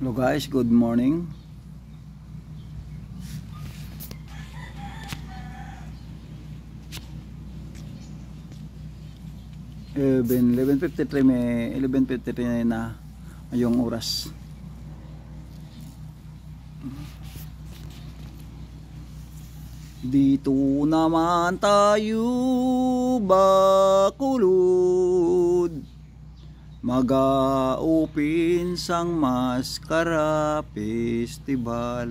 Hello guys, good morning. Eleven, 11.53 may 11.53 na yung oras. Dito naman tayo bakulo Magaupin sang Maskara Festival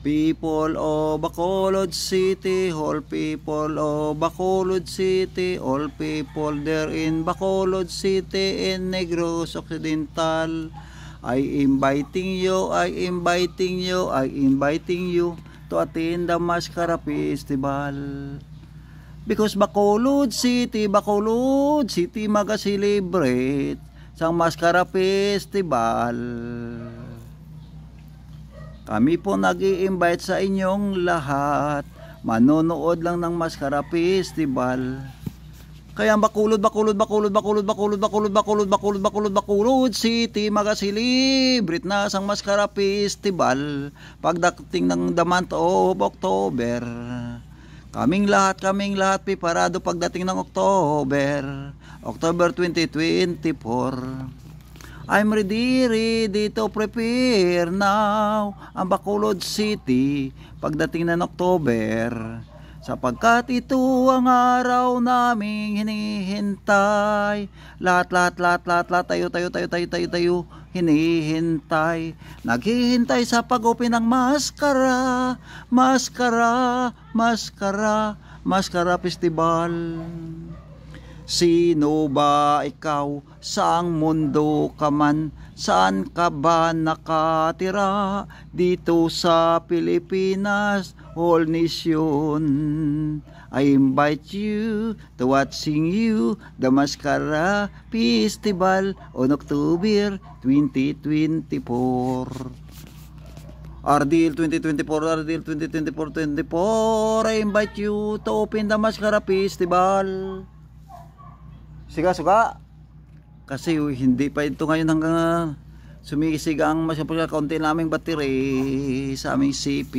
People of Bacolod City, all people of Bacolod City, all people there in Bacolod City in Negros Occidental. I inviting you, I inviting you, I inviting you to attend the Mascara Festival. Because Bacolod City, Bacolod City magasilibrate sa Mascara Festival. Kami po nag invite sa inyong lahat. Manonood lang ng Mascara Festival. Kaya Bacolod, Bacolod, Bacolod, Bacolod, Bacolod, Bacolod, Bacolod, Bacolod, Bacolod, Bacolod City magasilibrate na sa Mascara Festival pagdating ng the month of October. Kaming lahat, kaming lahat, piparado pagdating ng October. October 2024. I'm ready, ready to prepare now ang Bacolod City pagdating ng October. Sapagkat ito ang araw naming hinihintay. Lahat, lahat, lahat, lahat, lahat, tayo, tayo, tayo, tayo, tayo, tayo hinihintay Naghihintay sa pag-open ng maskara Maskara, maskara, maskara festival Sino ba ikaw? Saang mundo ka man? Saan ka ba nakatira? Dito sa Pilipinas whole nation. I invite you to watching you the Mascara Festival on October 2024. RDL 2024, RDL 2024, 24, I invite you to open the Mascara Festival. Siga-suga. Kasi hindi pa ito ngayon hanggang ah, sumisiga ang masyapos kaunti naming battery sa aming CP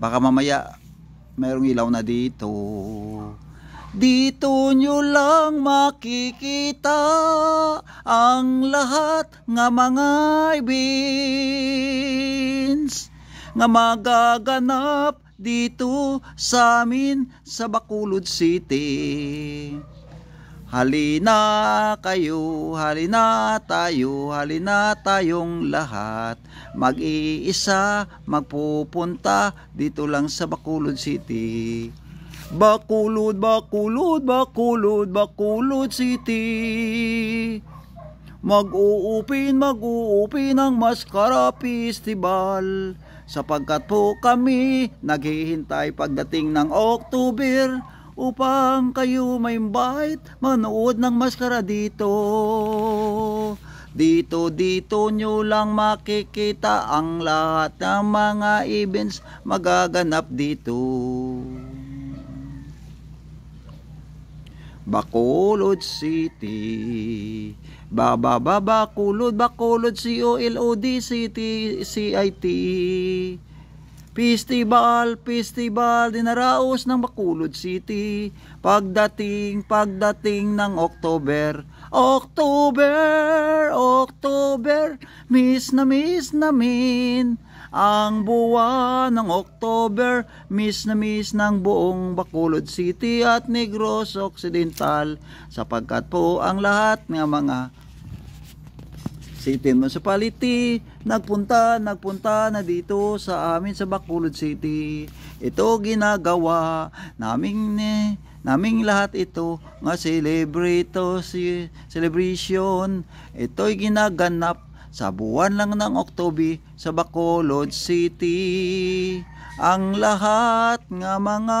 baka mamaya mayroong ilaw na dito dito nyo lang makikita ang lahat nga mga ibins nga magaganap dito sa amin sa Bacolod City. Halina kayo, halina tayo, halina tayong lahat. Mag-iisa, magpupunta dito lang sa Bacolod City. Bakulod, bakulod, bakulod, bakulod City. Mag-uupin, mag-uupin ang Mascara Festival. Sapagkat po kami naghihintay pagdating ng October upang kayo may bait manood ng maskara dito. Dito dito nyo lang makikita ang lahat ng mga events magaganap dito. Bacolod City Bababa Bacolod Bacolod C-O-L-O-D City C-I-T Festival, festival, dinaraos ng Bacolod City Pagdating, pagdating ng October October, October Miss na miss namin Ang buwan ng October Miss na miss ng buong Bacolod City at Negros Occidental Sapagkat po ang lahat ng mga City Municipality nagpunta nagpunta na dito sa amin sa Bacolod City ito ginagawa naming ne naming lahat ito nga celebrito si celebration ito'y ginaganap sa buwan lang ng Oktobi sa Bacolod City ang lahat nga mga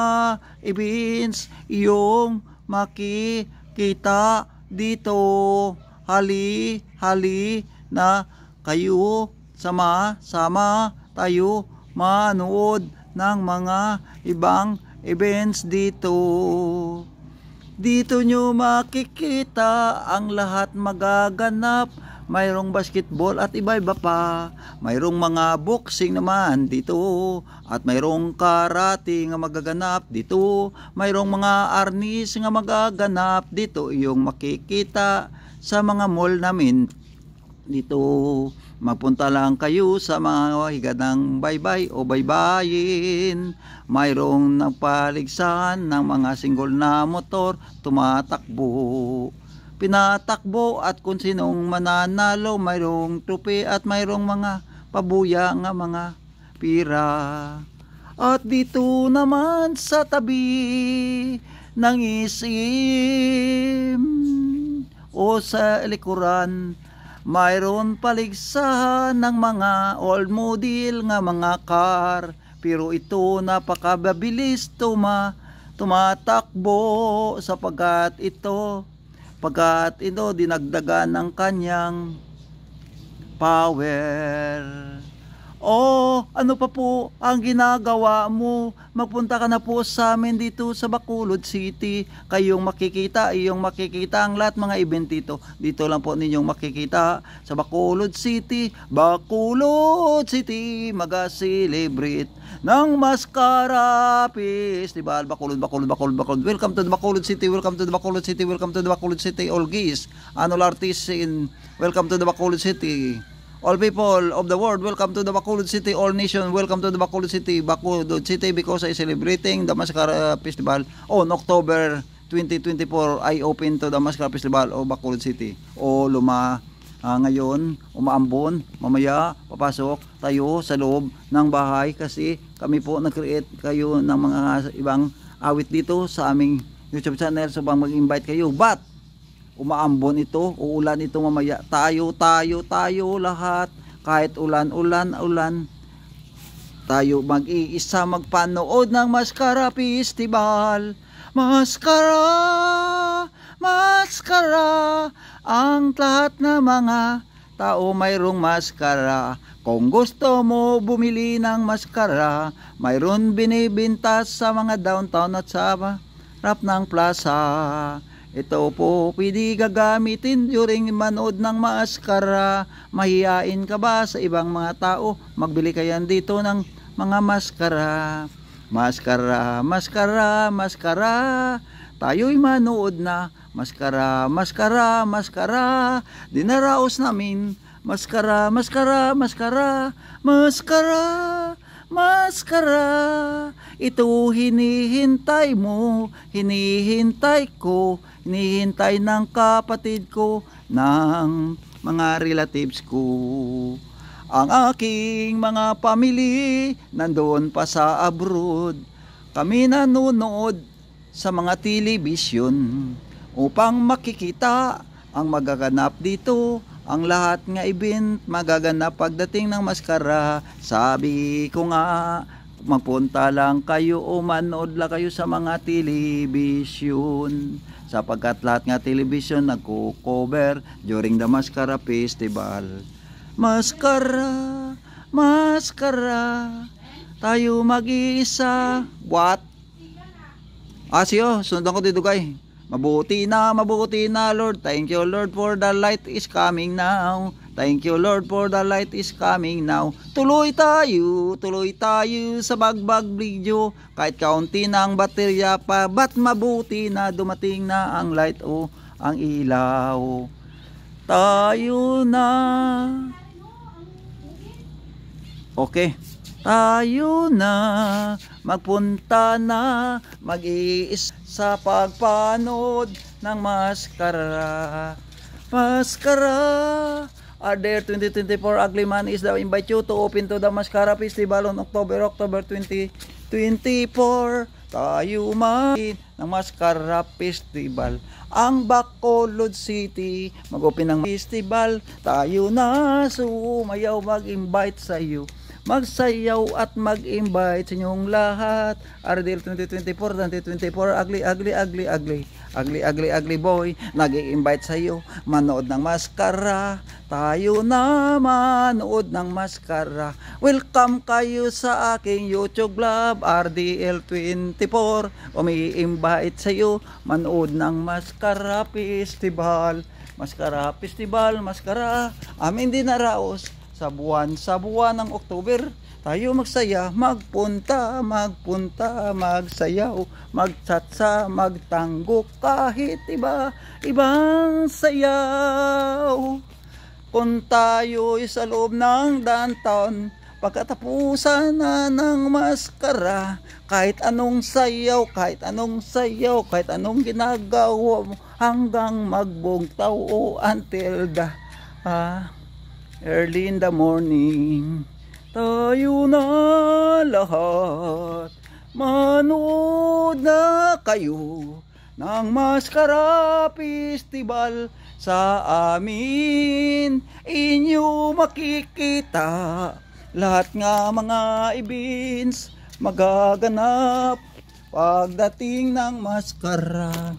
events iyong makikita dito hali hali na kayo sama-sama tayo manood ng mga ibang events dito. Dito nyo makikita ang lahat magaganap. Mayroong basketball at iba-iba pa. Mayroong mga boxing naman dito. At mayroong karate nga magaganap dito. Mayroong mga arnis nga magaganap dito. Yung makikita sa mga mall namin dito magpunta lang kayo sa mga higanang baybay o baybayin mayroong nagpaligsahan ng mga single na motor tumatakbo pinatakbo at kung sinong mananalo mayroong trupe at mayroong mga pabuya nga mga pira at dito naman sa tabi ng isim o sa likuran mayroon paligsahan ng mga old model nga mga car Pero ito napakababilis tuma tumatakbo sapagkat ito pagkat ito dinagdagan ng kanyang power Oh, ano pa po ang ginagawa mo? Magpunta ka na po sa amin dito sa Bacolod City. Kayong makikita, iyong makikita ang lahat mga event dito. Dito lang po ninyong makikita sa Bacolod City. Bacolod City, maga-celebrate ng peace. Diba? Bacolod, Bacolod, Bacolod, Bacolod. Welcome to the Bacolod City, welcome to the Bacolod City, welcome to the Bacolod City, all geese. Anol Artisin, welcome to the Bacolod City. All people of the world, welcome to the Bacolod City. All nation, welcome to the Bacolod City. Bacolod City because I celebrating the Mascara Festival on October 2024 I open to the Mascara Festival of Bacolod City o Luma uh, ngayon umaambon mamaya papasok tayo sa loob ng bahay kasi kami po nag-create kayo ng mga ibang awit dito sa aming YouTube channel so bang mag-invite kayo but umaambon ito, uulan ito mamaya. Tayo, tayo, tayo lahat. Kahit ulan, ulan, ulan. Tayo mag-iisa magpanood ng Mascara Festival. Mascara, Mascara, ang lahat ng mga tao mayroong maskara. Kung gusto mo bumili ng maskara, mayroon binibinta sa mga downtown at sa harap ng plaza. Ito po pwede gagamitin during manood ng maskara. Mahiyain ka ba sa ibang mga tao? Magbili kayan dito ng mga maskara. Maskara, maskara, maskara. Tayo'y manood na. Maskara, maskara, maskara. Dinaraos namin. Maskara, maskara, maskara, maskara. Maskara, ito hinihintay mo, hinihintay ko, hinihintay ng kapatid ko, ng mga relatives ko. Ang aking mga pamilya nandoon pa sa abroad. Kami nanonood sa mga television upang makikita ang magaganap dito ang lahat nga event magaganap pagdating ng maskara. Sabi ko nga, magpunta lang kayo o manood lang kayo sa mga television. Sapagkat lahat nga television nagko-cover during the maskara Festival. Maskara, maskara, tayo mag-iisa. What? Ah, siyo, oh, sundan ko dito kay. Mabuti na, mabuti na Lord. Thank you Lord for the light is coming now. Thank you Lord for the light is coming now. Tuloy tayo, tuloy tayo sa bagbag video. Kahit kaunti na ang baterya pa, ba't mabuti na dumating na ang light o oh, ang ilaw. Tayo na. Okay. Tayo na. Magpunta na mag-iis sa pagpanood ng maskara. Maskara. Adair 2024 Ugly Man is the invite you to open to the Mascara Festival on October October 2024 tayo man ng Mascara Festival ang Bacolod City mag-open ng festival tayo na sumayaw mag-invite sa iyo magsayaw at mag-invite sa inyong lahat. RDL 2024, 2024, ugly, ugly, ugly, ugly. Ugly, ugly, ugly boy, nag i invite sa iyo. Manood ng maskara. Tayo na manood ng maskara. Welcome kayo sa aking YouTube Lab, RDL24. Umi-invite sa iyo. Manood ng maskara festival. Maskara festival, maskara. Amin din na raos sa buwan, sa buwan ng October. Tayo magsaya, magpunta, magpunta, magsayaw, magtsatsa magtango, kahit iba, ibang sayaw. Kung tayo sa loob ng downtown, pagkatapusan na ng maskara, kahit anong sayaw, kahit anong sayaw, kahit anong ginagawa mo, hanggang magbungtaw o until the, ah, Early in the morning, tayo na lahat. Manood na kayo ng Maskara Festival sa amin. Inyo makikita lahat nga mga events magaganap pagdating ng Maskara.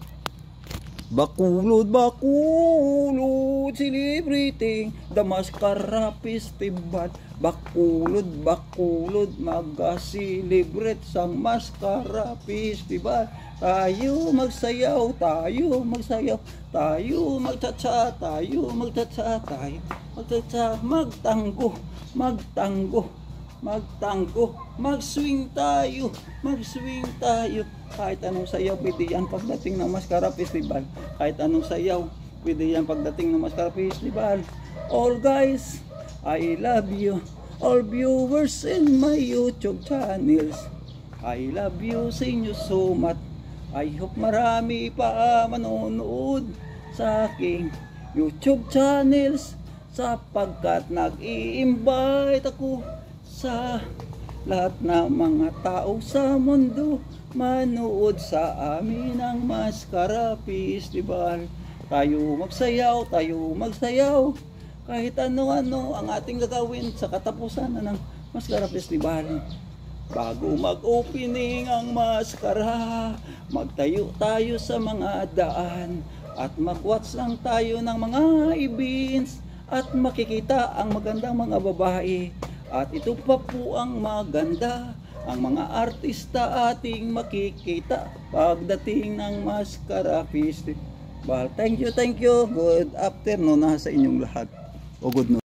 Bakulod, bakulod, celebrating the mascara festival. Bakulod, bakulod, mag-celebrate sa mascara festival. Tayo magsayaw, tayo magsayaw, tayo magtatsa, tayo magtatsa, tayo magtatsa, magtanggo, magtanggo magtangko, magswing tayo, magswing tayo. Kahit anong sayaw, pwede yan pagdating ng Mascara Festival. Kahit anong sayaw, pwede yan pagdating ng Mascara Festival. All guys, I love you. All viewers in my YouTube channels. I love you sa inyo so much. I hope marami pa manonood sa aking YouTube channels sapagkat nag-i-invite ako sa lahat na mga tao sa mundo manood sa amin ang Maskara Festival tayo magsayaw, tayo magsayaw kahit ano-ano ang ating gagawin sa katapusan na ano, ng Maskara Festival bago mag-opening ang Maskara magtayo tayo sa mga daan at magwatch lang tayo ng mga events at makikita ang magandang mga babae at ito pa po ang maganda, ang mga artista ating makikita pagdating ng Mascara Well, Thank you, thank you. Good afternoon na sa inyong lahat. O good noon.